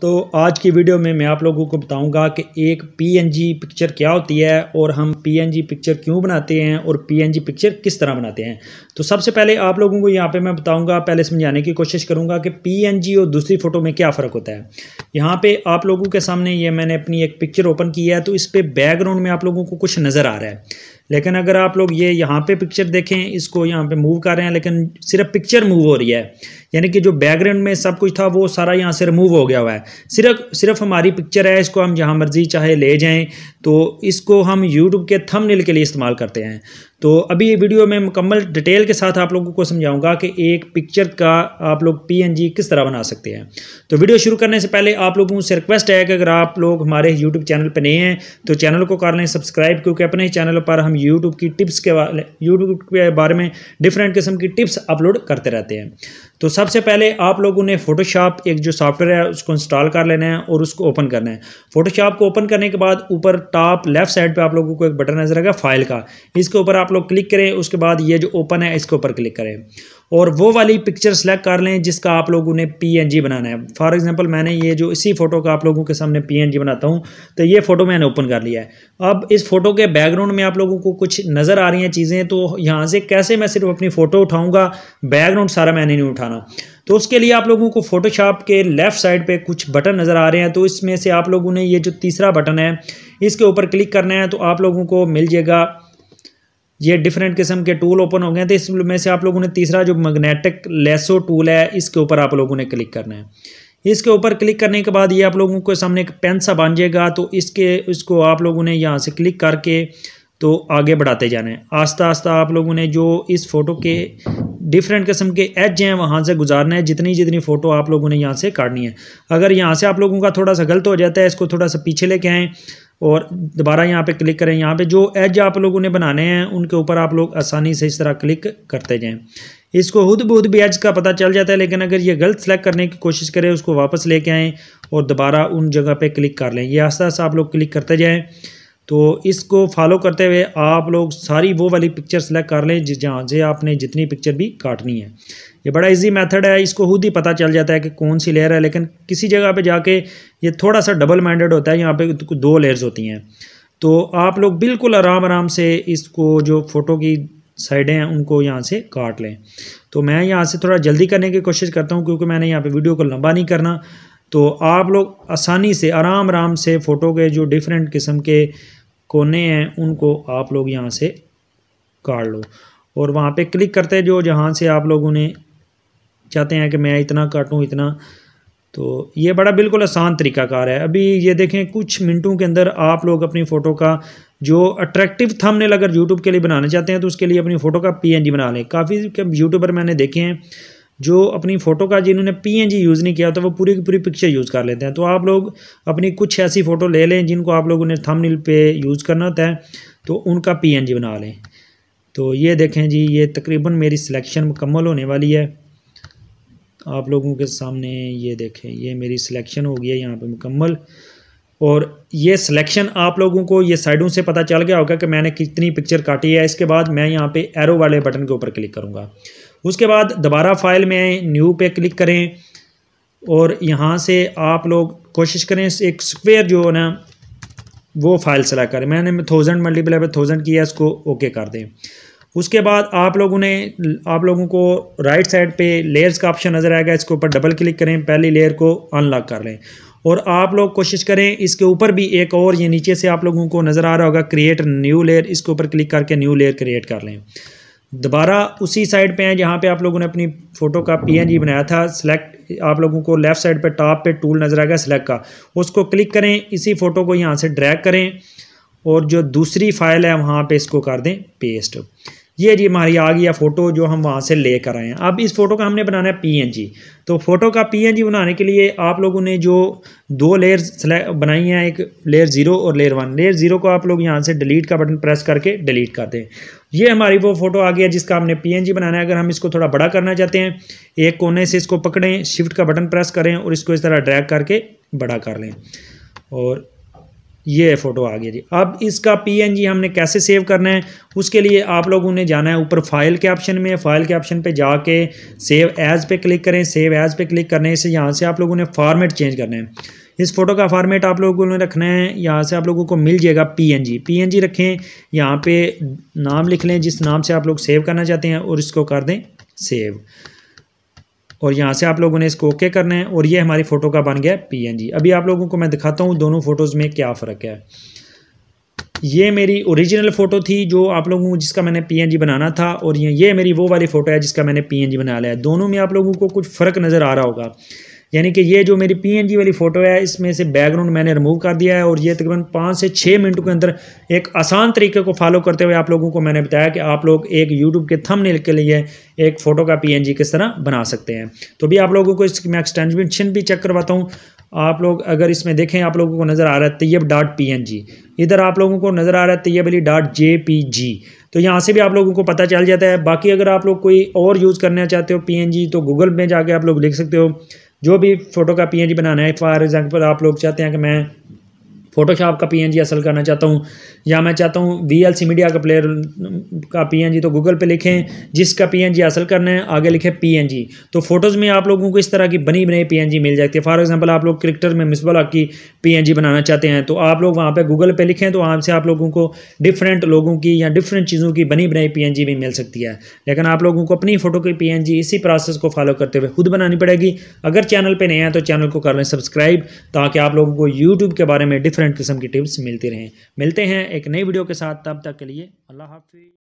तो आज की वीडियो में मैं आप लोगों को बताऊंगा कि एक पीएनजी पिक्चर क्या होती है और हम पीएनजी पिक्चर क्यों बनाते हैं और पीएनजी पिक्चर किस तरह बनाते हैं तो सबसे पहले आप लोगों को यहाँ पे मैं बताऊंगा पहले समझाने की कोशिश करूंगा कि पीएनजी और दूसरी फ़ोटो में क्या फ़र्क होता है यहाँ पे आप लोगों के सामने ये मैंने अपनी एक पिक्चर ओपन की है तो इस पर बैकग्राउंड में आप लोगों को कुछ नज़र आ रहा है लेकिन अगर आप लोग ये यहाँ पे पिक्चर देखें इसको यहाँ पे मूव कर रहे हैं लेकिन सिर्फ पिक्चर मूव हो रही है यानी कि जो बैकग्राउंड में सब कुछ था वो सारा यहाँ से रिमूव हो गया हुआ है सिर्फ सिर्फ हमारी पिक्चर है इसको हम जहाँ मर्जी चाहे ले जाएँ तो इसको हम यूट्यूब के थंबनेल के लिए इस्तेमाल करते हैं तो अभी ये वीडियो मैं मुकम्मल डिटेल के साथ आप लोगों को समझाऊंगा कि एक पिक्चर का आप लोग पीएनजी किस तरह बना सकते हैं तो वीडियो शुरू करने से पहले आप लोगों से रिक्वेस्ट है कि अगर आप लोग हमारे यूट्यूब चैनल पर नए हैं तो चैनल को कर लें सब्सक्राइब क्योंकि अपने चैनल पर हम यूट्यूब की टिप्स के यूट्यूब के बारे में डिफरेंट किस्म की टिप्स अपलोड करते रहते हैं तो सबसे पहले आप लोगों ने फोटोशॉप एक जो सॉफ्टवेयर है उसको इंस्टॉल कर लेना है और उसको ओपन करना है फोटोशॉप को ओपन करने के बाद ऊपर टॉप लेफ्ट साइड पे आप लोगों को एक बटन नजर आएगा फाइल का इसके ऊपर आप लोग क्लिक करें उसके बाद ये जो ओपन है इसके ऊपर क्लिक करें और वो वाली पिक्चर सेलेक्ट कर लें जिसका आप लोगों ने पी बनाना है फॉर एग्जांपल मैंने ये जो इसी फोटो का आप लोगों के सामने पी बनाता हूँ तो ये फ़ोटो मैंने ओपन कर लिया है अब इस फोटो के बैकग्राउंड में आप लोगों को कुछ नज़र आ रही हैं चीज़ें तो यहाँ से कैसे मैं सिर्फ अपनी फ़ोटो उठाऊँगा बैकग्राउंड सारा मैंने नहीं उठाना तो उसके लिए आप लोगों को फोटोशॉप के लेफ़्ट साइड पे कुछ बटन नज़र आ रहे हैं तो इसमें से आप लोगों ने ये जो तीसरा बटन है इसके ऊपर क्लिक करना है तो आप लोगों को मिल जाएगा ये डिफरेंट किस्म के टूल ओपन हो गए तो इसमें से आप लोगों ने तीसरा जो मैग्नेटिक लेसो टूल है इसके ऊपर आप लोगों ने क्लिक करना है इसके ऊपर क्लिक करने के बाद ये आप लोगों के सामने एक पेन सा बन जाएगा तो इसके इसको आप लोगों ने यहाँ से क्लिक करके तो आगे बढ़ाते जाना है आस्ता आस्ता आप लोगों ने जो इस फ़ोटो के डिफरेंट किस्म के एज हैं वहाँ से गुजारना है जितनी जितनी फ़ोटो आप लोगों ने यहाँ से काटनी है अगर यहाँ से आप लोगों का थोड़ा सा गलत हो जाता है इसको थोड़ा सा पीछे लेके आएँ और दोबारा यहाँ पे क्लिक करें यहाँ पे जो एज आप लोगों ने बनाने हैं उनके ऊपर आप लोग आसानी से इस तरह क्लिक करते जाएं इसको खुद बहुत भी एज का पता चल जाता है लेकिन अगर ये गलत सेलेक्ट करने की कोशिश करें उसको वापस लेके आएँ और दोबारा उन जगह पर क्लिक कर लें ये आस्ता आस्ता आप लोग क्लिक करते जाएँ तो इसको फॉलो करते हुए आप लोग सारी वो वाली पिक्चर सेलेक्ट कर लें जहाँ से आपने जितनी पिक्चर भी काटनी है ये बड़ा इजी मेथड है इसको खुद ही पता चल जाता है कि कौन सी लेयर है लेकिन किसी जगह पे जाके ये थोड़ा सा डबल माइंडेड होता है यहाँ पे तो दो लेयर्स होती हैं तो आप लोग बिल्कुल आराम आराम से इसको जो फ़ोटो की साइडें हैं उनको यहाँ से काट लें तो मैं यहाँ से थोड़ा जल्दी करने की कोशिश करता हूँ क्योंकि मैंने यहाँ पर वीडियो को लंबा नहीं करना तो आप लोग आसानी से आराम आराम से फ़ोटो के जो डिफरेंट किस्म के कोने हैं उनको आप लोग यहाँ से काट लो और वहाँ पे क्लिक करते जो जहाँ से आप लोग उन्हें चाहते हैं कि मैं इतना काटूँ इतना तो ये बड़ा बिल्कुल आसान तरीकाकार है अभी ये देखें कुछ मिनटों के अंदर आप लोग अपनी फ़ोटो का जो अट्रैक्टिव थंबनेल अगर यूट्यूब के लिए बनाना चाहते हैं तो उसके लिए अपनी फ़ोटो का पीएनजी बना लें काफ़ी यूट्यूबर मैंने देखे हैं जो अपनी फ़ोटो का जिन्होंने पीएनजी यूज़ नहीं किया तो वो पूरी की पूरी पिक्चर यूज़ कर लेते हैं तो आप लोग अपनी कुछ ऐसी फ़ोटो ले लें जिनको आप लोगों ने थंबनेल पर यूज़ करना होता है तो उनका पी बना लें तो ये देखें जी ये तकरीबन मेरी सिलेक्शन मुकम्मल होने वाली है आप लोगों के सामने ये देखें ये मेरी सिलेक्शन हो गया है यहाँ पे मुकम्मल और ये सिलेक्शन आप लोगों को ये साइडों से पता चल गया होगा कि मैंने कितनी पिक्चर काटी है इसके बाद मैं यहाँ पे एरो वाले बटन के ऊपर क्लिक करूँगा उसके बाद दोबारा फाइल में न्यू पे क्लिक करें और यहाँ से आप लोग कोशिश करें एक स्क्वेयर जो है ना वो फाइल सेलेक्ट करें मैंने थाउजेंड मल्टीप्लाई पर थाउजेंड किया इसको ओके कर दें उसके बाद आप लोगों ने आप लोगों को राइट साइड पे लेयर्स का ऑप्शन नज़र आएगा इसके ऊपर डबल क्लिक करें पहली लेयर को अनलॉक कर लें और आप लोग कोशिश करें इसके ऊपर भी एक और ये नीचे से आप लोगों को नज़र आ रहा होगा क्रिएट न्यू लेयर इसके ऊपर क्लिक करके न्यू लेयर क्रिएट कर लें दोबारा उसी साइड पे हैं जहाँ पे आप लोगों ने अपनी फ़ोटो का पीएनजी बनाया था सिलेक्ट आप लोगों को लेफ़्ट साइड पे टॉप पे टूल नज़र आएगा सिलेक्ट का उसको क्लिक करें इसी फ़ोटो को यहाँ से ड्रैग करें और जो दूसरी फाइल है वहाँ पे इसको कर दें पेस्ट ये जी हमारी आ गई फ़ोटो जो हम वहाँ से ले कर आए हैं अब इस फ़ोटो का हमने बनाना है पीएनजी तो फ़ोटो का पीएनजी बनाने के लिए आप लोगों ने जो दो लेयर बनाई हैं एक लेयर ज़ीरो और लेयर वन लेयर ज़ीरो को आप लोग यहाँ से डिलीट का बटन प्रेस करके डिलीट कर दें ये हमारी वो फ़ोटो आ गया जिसका हमने जी बनाना है अगर हम इसको थोड़ा बड़ा करना चाहते हैं एक कोने से इसको पकड़ें शिफ्ट का बटन प्रेस करें और इसको इस तरह ड्रैग करके बड़ा कर लें और ये फ़ोटो आ गया जी अब इसका पीएनजी हमने कैसे सेव करना है उसके लिए आप लोगों ने जाना है ऊपर फाइल के ऑप्शन में फाइल के ऑप्शन पे जाके सेव एज़ पे क्लिक करें सेव एज़ पे क्लिक करने से यहाँ से आप लोगों ने फॉर्मेट चेंज करना है इस फोटो का फॉर्मेट आप लोगों ने रखना है यहाँ से आप लोगों को मिल जाएगा पीएनजी पीएनजी रखें यहाँ पे नाम लिख लें जिस नाम से आप लोग सेव करना चाहते हैं और इसको कर दें सेव और यहाँ से आप लोगों ने इसको ओके करना है और ये हमारी फ़ोटो का बन गया जी अभी आप लोगों को मैं दिखाता हूँ दोनों फ़ोटोज़ में क्या फ़र्क है ये मेरी ओरिजिनल फ़ोटो थी जो आप लोगों को जिसका मैंने जी बनाना था और ये मेरी वो वाली फ़ोटो है जिसका मैंने जी बना लिया है दोनों में आप लोगों को कुछ फ़र्क नज़र आ रहा होगा यानी कि ये जो मेरी पीएनजी वाली फ़ोटो है इसमें से बैकग्राउंड मैंने रिमूव कर दिया है और ये तकरीबन पाँच से छः मिनटों के अंदर एक आसान तरीके को फॉलो करते हुए आप लोगों को मैंने बताया कि आप लोग एक यूट्यूब के थम के लिए एक फ़ोटो का पी किस तरह बना सकते हैं तो भी आप लोगों को इसकी मैं एक्सटेंशन भी चेक करवाता हूँ आप लोग अगर इसमें देखें आप लोगों को नज़र आ रहा है Tayyab dot P N G इधर आप लोगों को नज़र आ रहा है Tayyab Ali dot J P G तो यहाँ से भी आप लोगों को पता चल जाता है बाकी अगर आप लोग कोई और यूज़ करना चाहते हो पी एन जी तो गूगल में जाके आप लोग लिख सकते हो जो भी फ़ोटो कापियाँ जी बनाना है फॉर एग्ज़ाम्पल आप लोग चाहते हैं कि मैं फोटोशॉप का पीएनजी हासिल करना चाहता हूँ या मैं चाहता हूँ वीएलसी मीडिया का प्लेयर का पीएनजी तो गूगल पे लिखें जिसका पीएनजी हासिल करना है आगे लिखें पीएनजी तो फोटोज़ में आप लोगों को इस तरह की बनी बनाई पीएनजी मिल जाती है फॉर एग्जांपल आप लोग क्रिकेटर में मिसबल की पी बनाना चाहते हैं तो आप लोग वहाँ पर गूगल पर लिखें तो वहाँ से आप लोगों को डिफरेंट लोगों की या डिफरेंट चीज़ों की बनी बनाई पी भी मिल सकती है लेकिन आप लोगों को अपनी फ़ोटो की पी इसी प्रोसेस को फॉलो करते हुए खुद बनानी पड़ेगी अगर चैनल पर नहीं आए तो चैनल को कर लें सब्सक्राइब ताकि आप लोगों को यूट्यूब के बारे में डिफरेंट डिफरेंट किस्म की टिप्स मिलती रहें मिलते हैं एक नई वीडियो के साथ तब तक के लिए अल्लाह हाफि